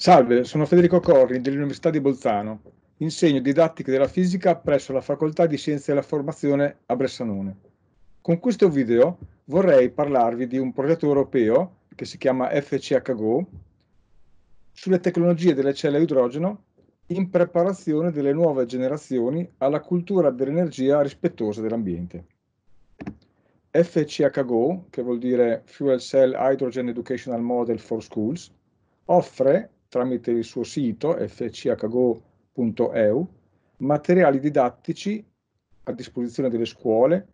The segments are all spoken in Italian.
Salve, sono Federico Corri dell'Università di Bolzano. Insegno didattica della fisica presso la Facoltà di Scienze della Formazione a Bressanone. Con questo video vorrei parlarvi di un progetto europeo che si chiama FCHGO sulle tecnologie delle celle a idrogeno in preparazione delle nuove generazioni alla cultura dell'energia rispettosa dell'ambiente. FCHGO, che vuol dire Fuel Cell Hydrogen Educational Model for Schools, offre tramite il suo sito fchgo.eu materiali didattici a disposizione delle scuole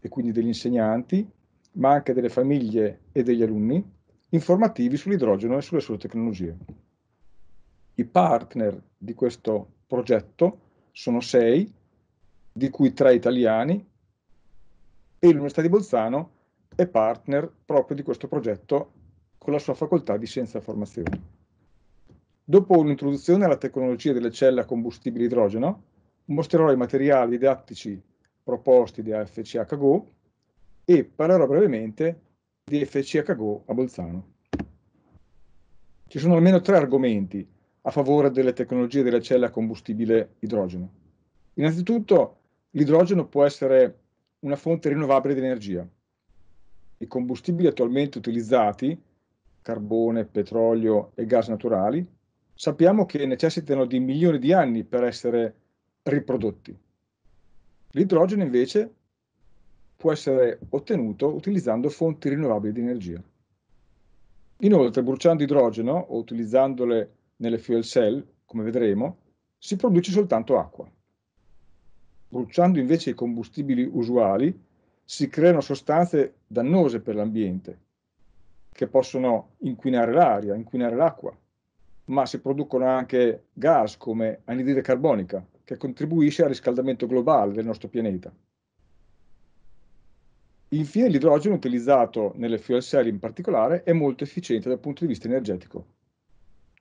e quindi degli insegnanti, ma anche delle famiglie e degli alunni, informativi sull'idrogeno e sulle sue tecnologie. I partner di questo progetto sono sei, di cui tre italiani, e l'Università di Bolzano è partner proprio di questo progetto con la sua facoltà di scienza e formazione. Dopo un'introduzione alla tecnologia delle celle a combustibile idrogeno, mostrerò i materiali didattici proposti da FCHGO e parlerò brevemente di FCHGO a Bolzano. Ci sono almeno tre argomenti a favore delle tecnologie delle celle a combustibile idrogeno. Innanzitutto, l'idrogeno può essere una fonte rinnovabile di energia. I combustibili attualmente utilizzati, carbone, petrolio e gas naturali, sappiamo che necessitano di milioni di anni per essere riprodotti. L'idrogeno invece può essere ottenuto utilizzando fonti rinnovabili di energia. Inoltre, bruciando idrogeno o utilizzandole nelle fuel cell, come vedremo, si produce soltanto acqua. Bruciando invece i combustibili usuali, si creano sostanze dannose per l'ambiente, che possono inquinare l'aria, inquinare l'acqua, ma si producono anche gas come anidride carbonica, che contribuisce al riscaldamento globale del nostro pianeta. Infine l'idrogeno utilizzato nelle fuel cell in particolare è molto efficiente dal punto di vista energetico.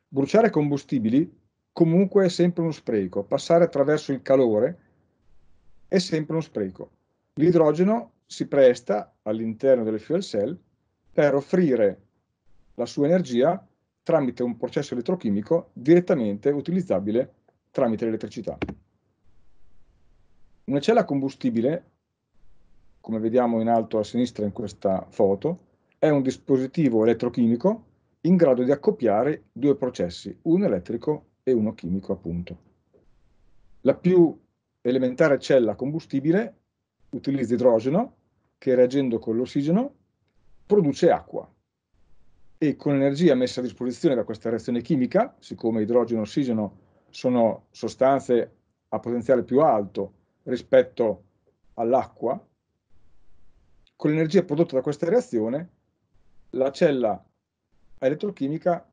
Bruciare combustibili comunque è sempre uno spreco, passare attraverso il calore è sempre uno spreco. L'idrogeno si presta all'interno delle fuel cell per offrire la sua energia tramite un processo elettrochimico direttamente utilizzabile tramite l'elettricità. Una cella combustibile, come vediamo in alto a sinistra in questa foto, è un dispositivo elettrochimico in grado di accoppiare due processi, uno elettrico e uno chimico appunto. La più elementare cella combustibile utilizza idrogeno che reagendo con l'ossigeno produce acqua e con l'energia messa a disposizione da questa reazione chimica, siccome idrogeno e ossigeno sono sostanze a potenziale più alto rispetto all'acqua, con l'energia prodotta da questa reazione la cella elettrochimica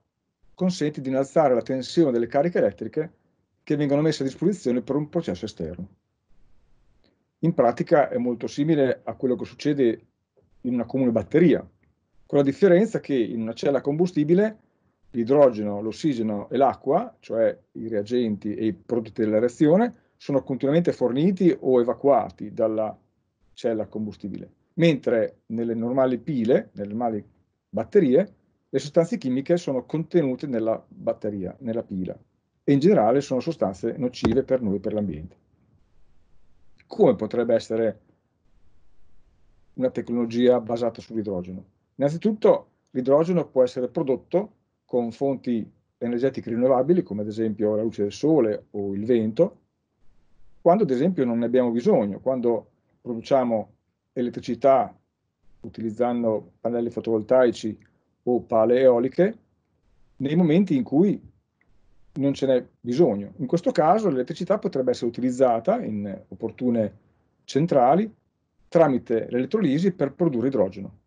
consente di innalzare la tensione delle cariche elettriche che vengono messe a disposizione per un processo esterno. In pratica è molto simile a quello che succede in una comune batteria, con la differenza che in una cella combustibile l'idrogeno, l'ossigeno e l'acqua, cioè i reagenti e i prodotti della reazione, sono continuamente forniti o evacuati dalla cella combustibile, mentre nelle normali pile, nelle normali batterie, le sostanze chimiche sono contenute nella batteria, nella pila, e in generale sono sostanze nocive per noi e per l'ambiente. Come potrebbe essere una tecnologia basata sull'idrogeno? Innanzitutto l'idrogeno può essere prodotto con fonti energetiche rinnovabili, come ad esempio la luce del sole o il vento, quando ad esempio non ne abbiamo bisogno, quando produciamo elettricità utilizzando pannelli fotovoltaici o pale eoliche, nei momenti in cui non ce n'è bisogno. In questo caso l'elettricità potrebbe essere utilizzata in opportune centrali tramite l'elettrolisi per produrre idrogeno.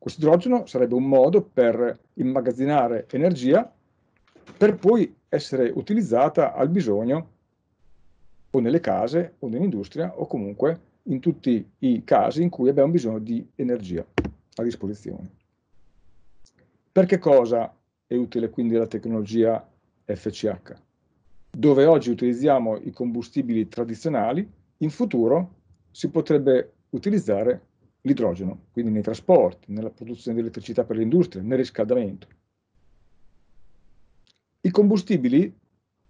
Questo idrogeno sarebbe un modo per immagazzinare energia per poi essere utilizzata al bisogno o nelle case o nell'industria o comunque in tutti i casi in cui abbiamo bisogno di energia a disposizione. Perché cosa è utile quindi la tecnologia FCH? Dove oggi utilizziamo i combustibili tradizionali, in futuro si potrebbe utilizzare l'idrogeno, quindi nei trasporti, nella produzione di elettricità per l'industria, nel riscaldamento. I combustibili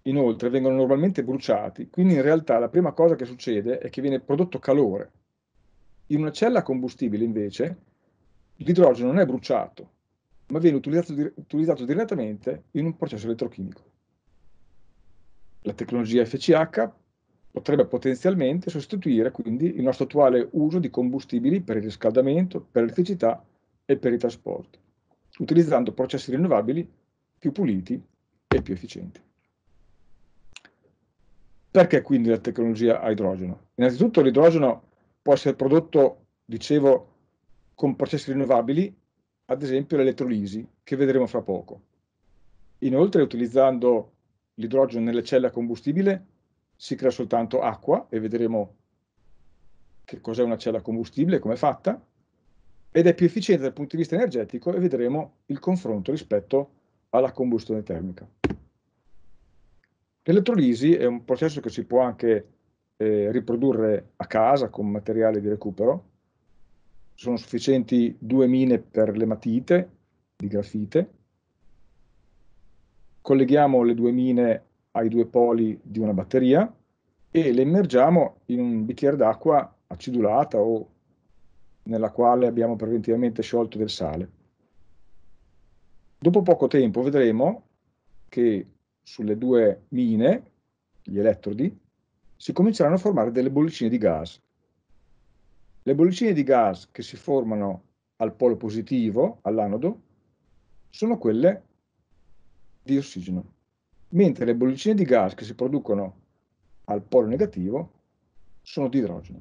inoltre vengono normalmente bruciati, quindi in realtà la prima cosa che succede è che viene prodotto calore. In una cella a combustibile invece l'idrogeno non è bruciato, ma viene utilizzato, utilizzato direttamente in un processo elettrochimico. La tecnologia FCH potrebbe potenzialmente sostituire quindi il nostro attuale uso di combustibili per il riscaldamento, per l'elettricità e per i trasporti, utilizzando processi rinnovabili più puliti e più efficienti. Perché quindi la tecnologia a idrogeno? Innanzitutto l'idrogeno può essere prodotto, dicevo, con processi rinnovabili, ad esempio l'elettrolisi, che vedremo fra poco. Inoltre, utilizzando l'idrogeno nelle celle a combustibile, si crea soltanto acqua e vedremo che cos'è una cella combustibile, come è fatta, ed è più efficiente dal punto di vista energetico e vedremo il confronto rispetto alla combustione termica. L'elettrolisi è un processo che si può anche eh, riprodurre a casa con materiale di recupero. Sono sufficienti due mine per le matite di grafite. Colleghiamo le due mine ai due poli di una batteria e le immergiamo in un bicchiere d'acqua acidulata o nella quale abbiamo preventivamente sciolto del sale. Dopo poco tempo vedremo che sulle due mine, gli elettrodi, si cominceranno a formare delle bollicine di gas. Le bollicine di gas che si formano al polo positivo, all'anodo, sono quelle di ossigeno mentre le bollicine di gas che si producono al polo negativo sono di idrogeno.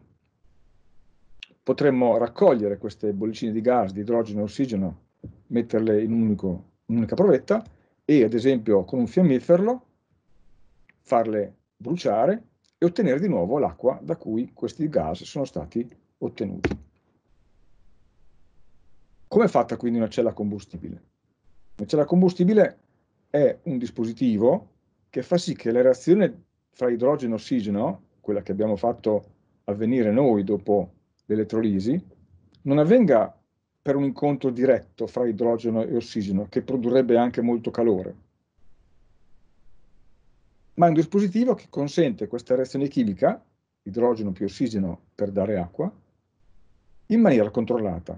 Potremmo raccogliere queste bollicine di gas di idrogeno e ossigeno, metterle in un'unica provetta e ad esempio con un fiammiferlo farle bruciare e ottenere di nuovo l'acqua da cui questi gas sono stati ottenuti. Come è fatta quindi una cella combustibile? Una cella combustibile è un dispositivo che fa sì che la reazione fra idrogeno e ossigeno, quella che abbiamo fatto avvenire noi dopo l'elettrolisi, non avvenga per un incontro diretto fra idrogeno e ossigeno, che produrrebbe anche molto calore, ma è un dispositivo che consente questa reazione chimica, idrogeno più ossigeno per dare acqua, in maniera controllata.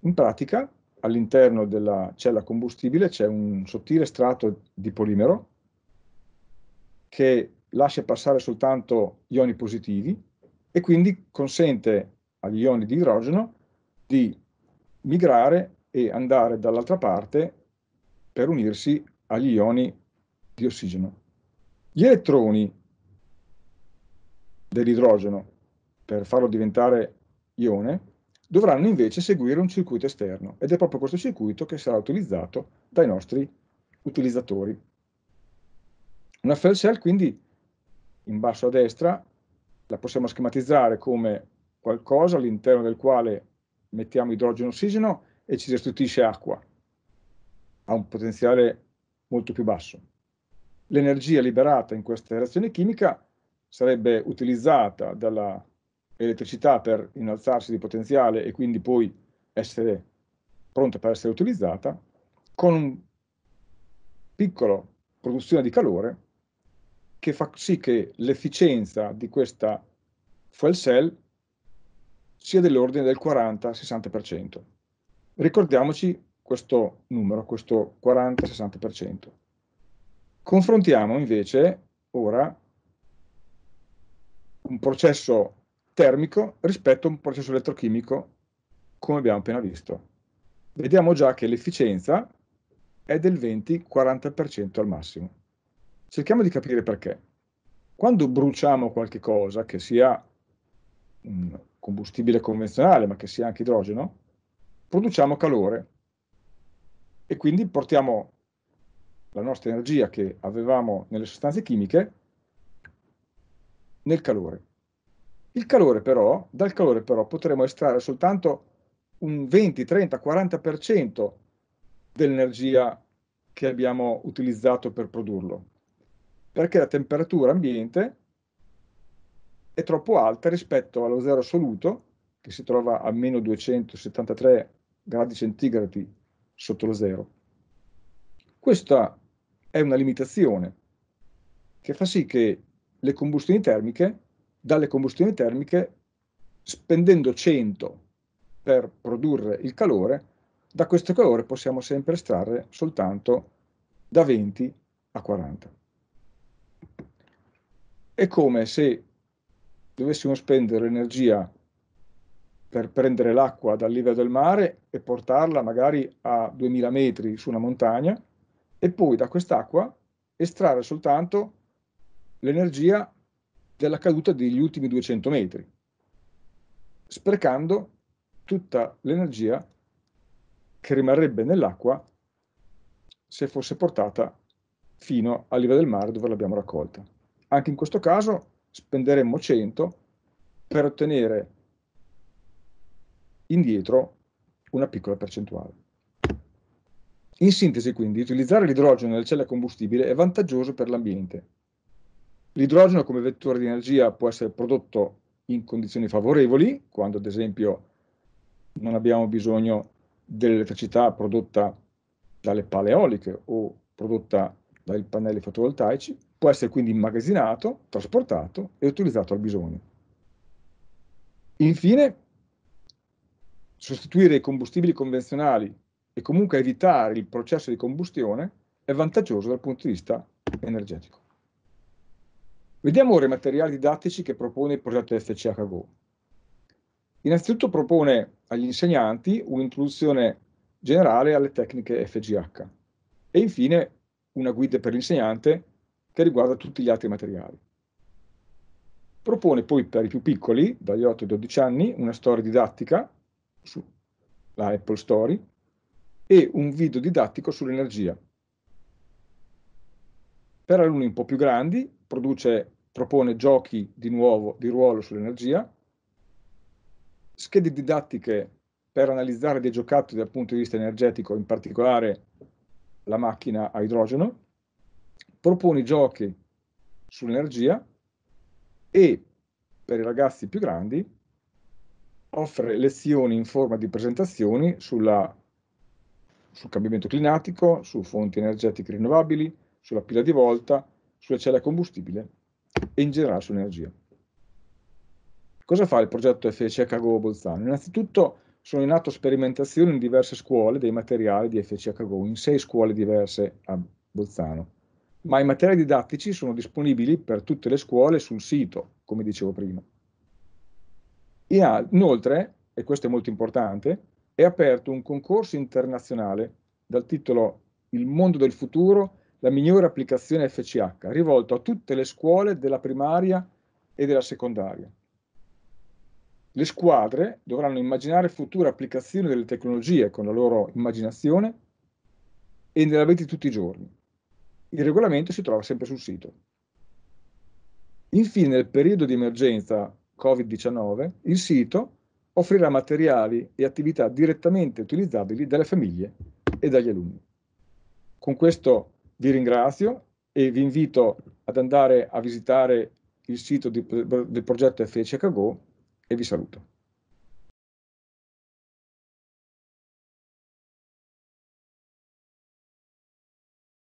In pratica all'interno della cella combustibile c'è un sottile strato di polimero che lascia passare soltanto ioni positivi e quindi consente agli ioni di idrogeno di migrare e andare dall'altra parte per unirsi agli ioni di ossigeno. Gli elettroni dell'idrogeno, per farlo diventare ione, dovranno invece seguire un circuito esterno ed è proprio questo circuito che sarà utilizzato dai nostri utilizzatori. Una fail cell quindi in basso a destra la possiamo schematizzare come qualcosa all'interno del quale mettiamo idrogeno e ossigeno e ci restituisce acqua a un potenziale molto più basso. L'energia liberata in questa reazione chimica sarebbe utilizzata dalla elettricità per innalzarsi di potenziale e quindi poi essere pronta per essere utilizzata, con un piccolo produzione di calore che fa sì che l'efficienza di questa fuel cell sia dell'ordine del 40-60%. Ricordiamoci questo numero, questo 40-60%. Confrontiamo invece ora un processo termico rispetto a un processo elettrochimico come abbiamo appena visto. Vediamo già che l'efficienza è del 20-40% al massimo. Cerchiamo di capire perché. Quando bruciamo qualche cosa, che sia un combustibile convenzionale, ma che sia anche idrogeno, produciamo calore e quindi portiamo la nostra energia che avevamo nelle sostanze chimiche nel calore. Il Calore però, dal calore però potremo estrarre soltanto un 20, 30, 40% dell'energia che abbiamo utilizzato per produrlo, perché la temperatura ambiente è troppo alta rispetto allo zero assoluto, che si trova a meno 273 gradi centigradi sotto lo zero. Questa è una limitazione che fa sì che le combustioni termiche dalle combustioni termiche spendendo 100 per produrre il calore, da questo calore possiamo sempre estrarre soltanto da 20 a 40. È come se dovessimo spendere energia per prendere l'acqua dal livello del mare e portarla magari a 2000 metri su una montagna e poi da quest'acqua estrarre soltanto l'energia della caduta degli ultimi 200 metri, sprecando tutta l'energia che rimarrebbe nell'acqua se fosse portata fino al livello del mare dove l'abbiamo raccolta. Anche in questo caso spenderemmo 100 per ottenere indietro una piccola percentuale. In sintesi, quindi, utilizzare l'idrogeno nelle celle a combustibile è vantaggioso per l'ambiente, L'idrogeno come vettore di energia può essere prodotto in condizioni favorevoli, quando ad esempio non abbiamo bisogno dell'elettricità prodotta dalle pale eoliche o prodotta dai pannelli fotovoltaici, può essere quindi immagazzinato, trasportato e utilizzato al bisogno. Infine, sostituire i combustibili convenzionali e comunque evitare il processo di combustione è vantaggioso dal punto di vista energetico. Vediamo ora i materiali didattici che propone il progetto FCHGO. Innanzitutto propone agli insegnanti un'introduzione generale alle tecniche FGH e infine una guida per l'insegnante che riguarda tutti gli altri materiali. Propone poi per i più piccoli, dagli 8 ai 12 anni, una storia didattica sulla Apple Story e un video didattico sull'energia. Per alunni un po' più grandi produce propone giochi di nuovo di ruolo sull'energia, schede didattiche per analizzare dei giocattoli dal punto di vista energetico, in particolare la macchina a idrogeno, propone giochi sull'energia e per i ragazzi più grandi offre lezioni in forma di presentazioni sulla, sul cambiamento climatico, su fonti energetiche rinnovabili, sulla pila di volta, sulle celle a combustibile e in generale sull'energia. Cosa fa il progetto FCH Bolzano? Innanzitutto sono in atto sperimentazioni in diverse scuole dei materiali di FCH in sei scuole diverse a Bolzano, ma i materiali didattici sono disponibili per tutte le scuole sul sito, come dicevo prima. Inoltre, e questo è molto importante, è aperto un concorso internazionale dal titolo Il mondo del futuro la migliore applicazione FCH, rivolto a tutte le scuole della primaria e della secondaria. Le squadre dovranno immaginare future applicazioni delle tecnologie con la loro immaginazione e nella vita di tutti i giorni. Il regolamento si trova sempre sul sito. Infine, nel periodo di emergenza Covid-19, il sito offrirà materiali e attività direttamente utilizzabili dalle famiglie e dagli alunni. Con questo vi ringrazio e vi invito ad andare a visitare il sito di, del progetto FCHGO e vi saluto.